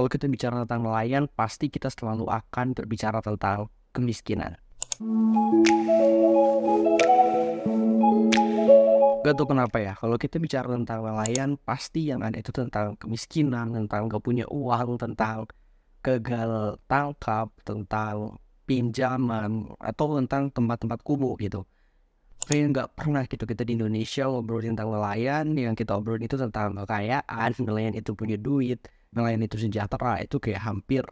kalau kita bicara tentang nelayan, pasti kita selalu akan berbicara tentang kemiskinan. Gak tau kenapa ya, kalau kita bicara tentang nelayan, pasti yang ada itu tentang kemiskinan, tentang gak punya uang, tentang gagal tangkap, tentang pinjaman, atau tentang tempat-tempat kubu gitu kayak nggak pernah gitu kita di Indonesia ngobrolin tentang nelayan yang kita obrolin itu tentang kekayaan nelayan itu punya duit nelayan itu sejahtera itu kayak hampir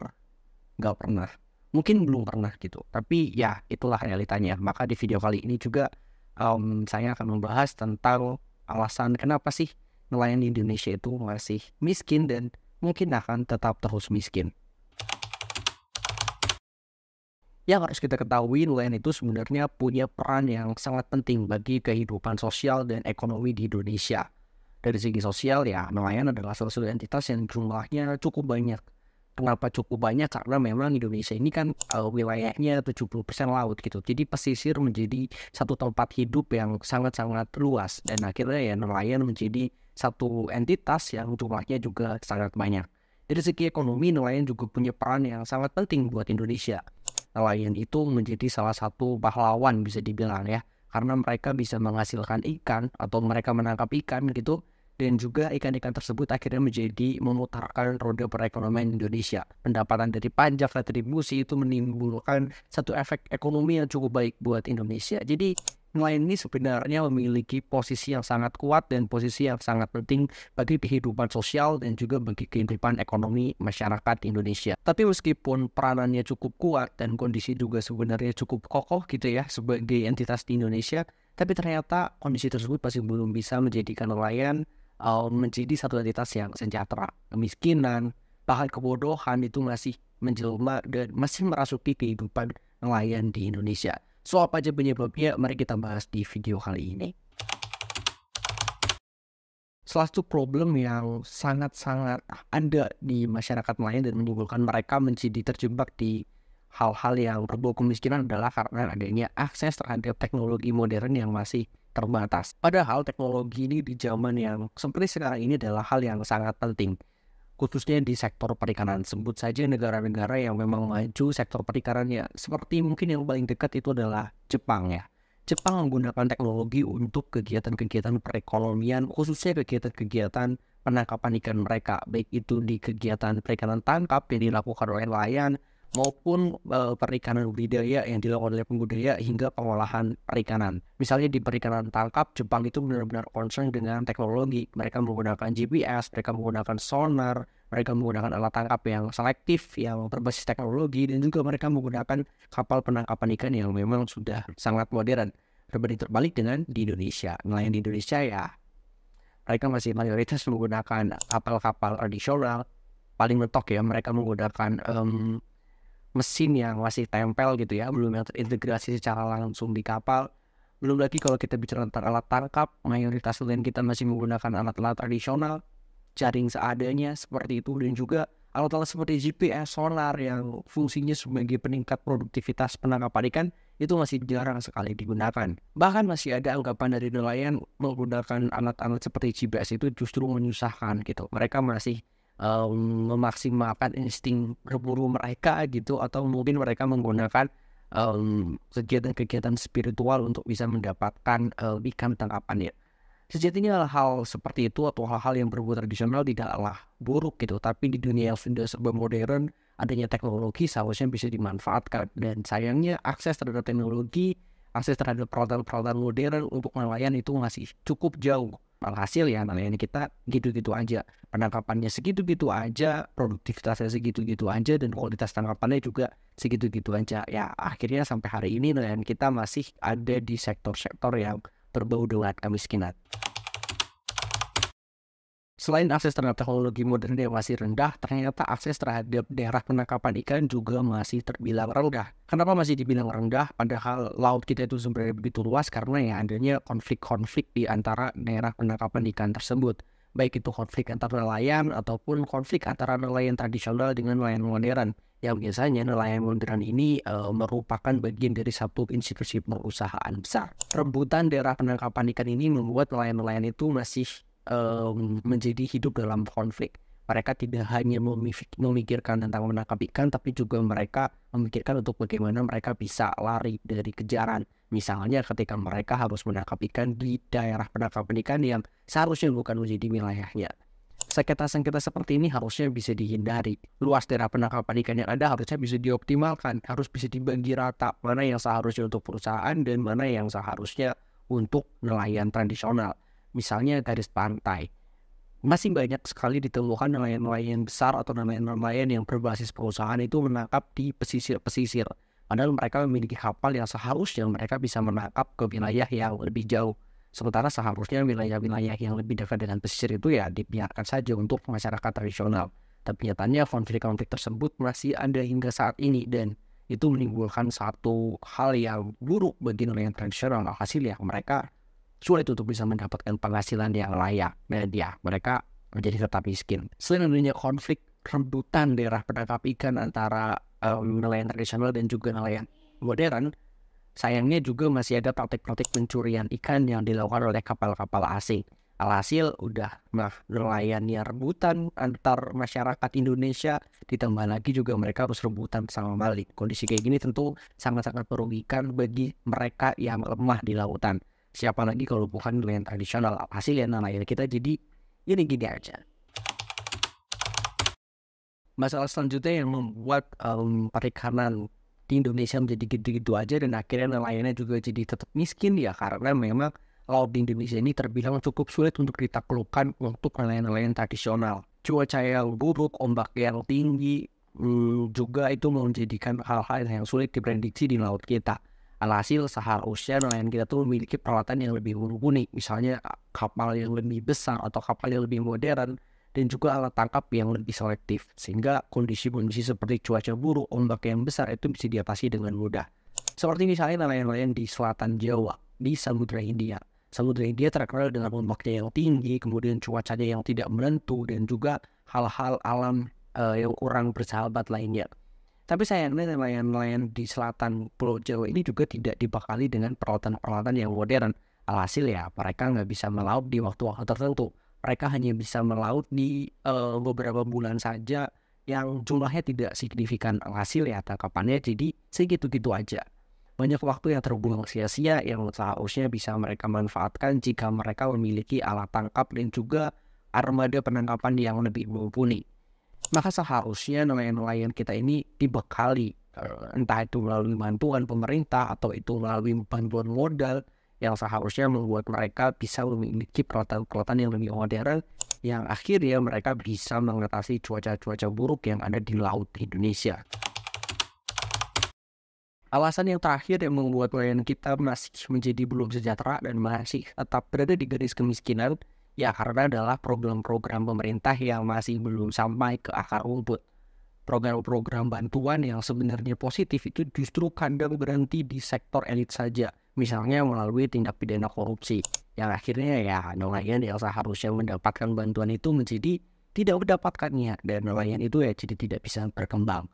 nggak pernah mungkin belum pernah gitu tapi ya itulah realitanya maka di video kali ini juga um, saya akan membahas tentang alasan kenapa sih nelayan di Indonesia itu masih miskin dan mungkin akan tetap terus miskin yang harus kita ketahui nelayan itu sebenarnya punya peran yang sangat penting bagi kehidupan sosial dan ekonomi di Indonesia dari segi sosial ya nelayan adalah salah satu entitas yang jumlahnya cukup banyak. Kenapa cukup banyak? Karena memang Indonesia ini kan uh, wilayahnya 70% laut gitu. Jadi pesisir menjadi satu tempat hidup yang sangat-sangat luas dan akhirnya ya nelayan menjadi satu entitas yang jumlahnya juga sangat banyak. Dari segi ekonomi nelayan juga punya peran yang sangat penting buat Indonesia. Nelayan itu menjadi salah satu pahlawan bisa dibilang ya karena mereka bisa menghasilkan ikan atau mereka menangkap ikan gitu dan juga ikan-ikan tersebut akhirnya menjadi memutarkan roda perekonomian Indonesia. Pendapatan dari pajak retribusi itu menimbulkan satu efek ekonomi yang cukup baik buat Indonesia. Jadi nelayan ini sebenarnya memiliki posisi yang sangat kuat dan posisi yang sangat penting bagi kehidupan sosial dan juga bagi kehidupan ekonomi masyarakat Indonesia. Tapi meskipun peranannya cukup kuat dan kondisi juga sebenarnya cukup kokoh gitu ya sebagai entitas di Indonesia, tapi ternyata kondisi tersebut masih belum bisa menjadikan nelayan uh, menjadi satu entitas yang sejahtera. Kemiskinan, bahkan kebodohan itu masih menjelma dan masih merasuki kehidupan nelayan di Indonesia. So apa aja penyebabnya? Mari kita bahas di video kali ini. Salah satu problem yang sangat-sangat ada di masyarakat nelayan dan menimbulkan mereka menjadi terjebak di hal-hal yang berbau kemiskinan adalah karena adanya akses terhadap teknologi modern yang masih terbatas. Padahal teknologi ini di zaman yang seperti sekarang ini adalah hal yang sangat penting khususnya di sektor perikanan. Sebut saja negara-negara yang memang maju sektor perikanannya. Seperti mungkin yang paling dekat itu adalah Jepang ya. Jepang menggunakan teknologi untuk kegiatan-kegiatan perekonomian, khususnya kegiatan-kegiatan penangkapan ikan mereka, baik itu di kegiatan perikanan tangkap yang dilakukan oleh nelayan maupun uh, perikanan budidaya yang dilakukan oleh pembudidaya hingga pengolahan perikanan. Misalnya di perikanan tangkap, Jepang itu benar-benar concern dengan teknologi. Mereka menggunakan GPS, mereka menggunakan sonar, mereka menggunakan alat tangkap yang selektif, yang berbasis teknologi, dan juga mereka menggunakan kapal penangkapan ikan yang memang sudah sangat modern. Berbanding terbalik dengan di Indonesia. Nelayan di Indonesia ya mereka masih mayoritas menggunakan kapal-kapal tradisional paling mentok ya mereka menggunakan um, mesin yang masih tempel gitu ya, belum yang terintegrasi secara langsung di kapal. Belum lagi kalau kita bicara tentang alat tangkap, mayoritas nelayan kita masih menggunakan alat-alat tradisional, jaring seadanya seperti itu dan juga alat-alat seperti GPS sonar yang fungsinya sebagai peningkat produktivitas penangkapan ikan itu masih jarang sekali digunakan. Bahkan masih ada anggapan dari nelayan menggunakan alat-alat seperti GPS itu justru menyusahkan gitu. Mereka masih um, memaksimalkan insting berburu mereka gitu atau mungkin mereka menggunakan kegiatan eh, kegiatan-kegiatan spiritual untuk bisa mendapatkan uh, ikan tangkapan ya. Sejatinya hal-hal seperti itu atau hal-hal yang berburu tradisional tidaklah buruk gitu, tapi di dunia yang sudah serba modern adanya teknologi seharusnya bisa dimanfaatkan dan sayangnya akses terhadap teknologi, akses terhadap peralatan-peralatan modern untuk nelayan itu masih cukup jauh Alhasil ya nelayan kita gitu-gitu aja. Penangkapannya segitu-gitu aja, produktivitasnya segitu-gitu aja, dan kualitas tangkapannya juga segitu-gitu aja. Ya akhirnya sampai hari ini nelayan kita masih ada di sektor-sektor yang berbau dengan kemiskinan. Selain akses terhadap teknologi modern yang masih rendah, ternyata akses terhadap daerah penangkapan ikan juga masih terbilang rendah. Kenapa masih dibilang rendah? Padahal laut kita itu sebenarnya begitu luas karena ya adanya konflik-konflik di antara daerah penangkapan ikan tersebut. Baik itu konflik antara nelayan ataupun konflik antara nelayan tradisional dengan nelayan modern. Yang biasanya nelayan modern ini e, merupakan bagian dari satu institusi perusahaan besar. Rebutan daerah penangkapan ikan ini membuat nelayan-nelayan itu masih um, menjadi hidup dalam konflik. Mereka tidak hanya memikirkan tentang menangkap ikan, tapi juga mereka memikirkan untuk bagaimana mereka bisa lari dari kejaran. Misalnya ketika mereka harus menangkap ikan di daerah penangkapan ikan yang seharusnya bukan menjadi wilayahnya. Sengketa-sengketa seperti ini harusnya bisa dihindari. Luas daerah penangkapan ikan yang ada harusnya bisa dioptimalkan, harus bisa dibagi rata. Mana yang seharusnya untuk perusahaan dan mana yang seharusnya untuk nelayan tradisional misalnya garis pantai. Masih banyak sekali ditemukan nelayan-nelayan besar atau nelayan-nelayan yang berbasis perusahaan itu menangkap di pesisir-pesisir. Padahal mereka memiliki kapal yang seharusnya mereka bisa menangkap ke wilayah yang lebih jauh. Sementara seharusnya wilayah-wilayah yang lebih dekat dengan pesisir itu ya dibiarkan saja untuk masyarakat tradisional. Tapi nyatanya konflik-konflik tersebut masih ada hingga saat ini dan itu menimbulkan satu hal yang buruk bagi nelayan tradisional. Hasilnya mereka sulit untuk bisa mendapatkan penghasilan yang layak. dia mereka menjadi tetap miskin. Selain adanya konflik rebutan daerah penangkap ikan antara um, nelayan tradisional dan juga nelayan modern, sayangnya juga masih ada praktik-praktik pencurian ikan yang dilakukan oleh kapal-kapal asing. Alhasil udah nah, nelayannya rebutan antar masyarakat Indonesia ditambah lagi juga mereka harus rebutan sama balik. Kondisi kayak gini tentu sangat-sangat merugikan bagi mereka yang lemah di lautan siapa lagi kalau bukan nelayan tradisional pasti nelayan nelayan kita jadi ini gini aja masalah selanjutnya yang membuat um, perikanan di Indonesia menjadi gitu-gitu aja dan akhirnya nelayannya juga jadi tetap miskin ya karena memang laut di Indonesia ini terbilang cukup sulit untuk ditaklukkan untuk nelayan-nelayan tradisional. Cuaca yang buruk, ombak yang tinggi, hmm, juga itu menjadikan hal-hal yang sulit diprediksi di laut kita. Alhasil seharusnya nelayan kita tuh memiliki peralatan yang lebih unik, misalnya eh, kapal yang lebih besar atau kapal yang lebih modern, dan juga alat tangkap yang lebih selektif, sehingga kondisi-kondisi seperti cuaca buruk, ombak yang besar itu bisa diatasi dengan mudah. Seperti misalnya nelayan-nelayan di selatan Jawa, di Samudra India. Samudra India terkenal dengan ombaknya yang tinggi, kemudian cuacanya yang tidak menentu, dan juga hal-hal alam uh, yang kurang bersahabat lainnya. Tapi sayangnya nelayan-nelayan di selatan Pulau Jawa ini juga tidak dibekali dengan peralatan-peralatan yang modern. Alhasil ya, mereka nggak bisa melaut di waktu-waktu tertentu. Mereka hanya bisa melaut di uh, beberapa bulan saja yang jumlahnya tidak signifikan. Alhasil ya, tangkapannya jadi segitu-gitu aja. Banyak waktu yang terbuang sia-sia yang seharusnya bisa mereka manfaatkan jika mereka memiliki alat tangkap dan juga armada penangkapan yang lebih mumpuni maka seharusnya nelayan-nelayan kita ini dibekali eh, entah itu melalui bantuan pemerintah atau itu melalui bantuan modal yang seharusnya membuat mereka bisa memiliki peralatan-peralatan yang lebih modern yang akhirnya mereka bisa mengatasi cuaca-cuaca buruk yang ada di laut Indonesia. Alasan yang terakhir yang membuat nelayan kita masih menjadi belum sejahtera dan masih tetap berada di garis kemiskinan Ya karena adalah program-program pemerintah yang masih belum sampai ke akar rumput. Program-program bantuan yang sebenarnya positif itu justru kadang berhenti di sektor elit saja. Misalnya melalui tindak pidana korupsi. Yang akhirnya ya nelayan yang seharusnya mendapatkan bantuan itu menjadi tidak mendapatkannya. Dan nelayan itu ya jadi tidak bisa berkembang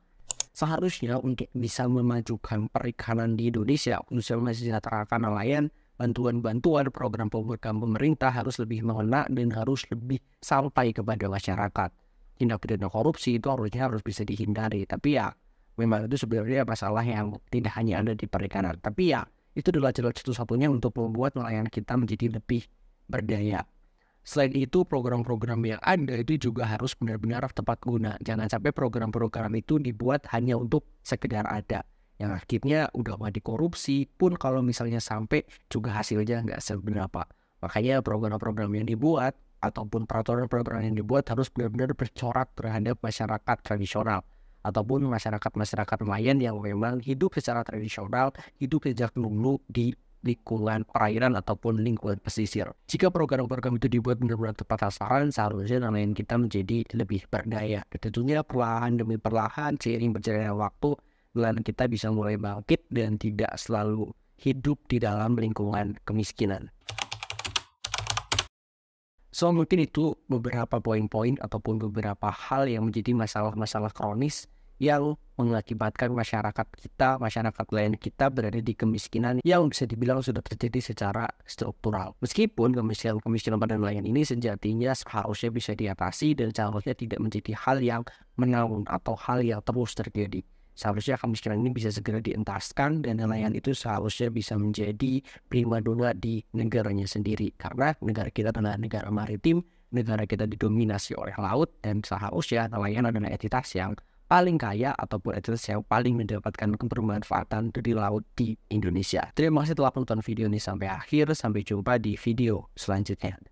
seharusnya untuk bisa memajukan perikanan di Indonesia khususnya mensejahterakan nelayan bantuan-bantuan program pemerintah harus lebih mengena dan harus lebih sampai kepada masyarakat. Tindak pidana korupsi itu harusnya harus bisa dihindari. Tapi ya memang itu sebenarnya masalah yang tidak hanya ada di perikanan. Tapi ya itu adalah jalan satu-satunya untuk membuat nelayan kita menjadi lebih berdaya. Selain itu program-program yang ada itu juga harus benar-benar tepat guna. Jangan sampai program-program itu dibuat hanya untuk sekedar ada yang akhirnya udah mati korupsi pun kalau misalnya sampai juga hasilnya nggak seberapa. Makanya program-program yang dibuat ataupun peraturan-peraturan yang dibuat harus benar-benar bercorak terhadap masyarakat tradisional ataupun masyarakat-masyarakat nelayan yang memang hidup secara tradisional, hidup sejak dulu di lingkungan perairan ataupun lingkungan pesisir. Jika program-program itu dibuat benar-benar tepat sasaran, seharusnya nelayan kita menjadi lebih berdaya. Dan tentunya perlahan demi perlahan, seiring berjalannya waktu, dan kita bisa mulai bangkit dan tidak selalu hidup di dalam lingkungan kemiskinan. So mungkin itu beberapa poin-poin ataupun beberapa hal yang menjadi masalah-masalah kronis yang mengakibatkan masyarakat kita, masyarakat lain kita berada di kemiskinan yang bisa dibilang sudah terjadi secara struktural. Meskipun kemiskinan kemiskinan pada nelayan ini sejatinya seharusnya bisa diatasi dan seharusnya tidak menjadi hal yang menaun atau hal yang terus terjadi seharusnya kemiskinan ini bisa segera dientaskan dan hmm. nelayan itu seharusnya bisa menjadi prima dona di negaranya sendiri karena negara kita adalah negara maritim negara kita didominasi oleh laut dan seharusnya nelayan adalah entitas yang paling kaya ataupun entitas yang paling mendapatkan kebermanfaatan dari laut di Indonesia. Terima kasih telah menonton video ini sampai akhir, sampai jumpa di video selanjutnya.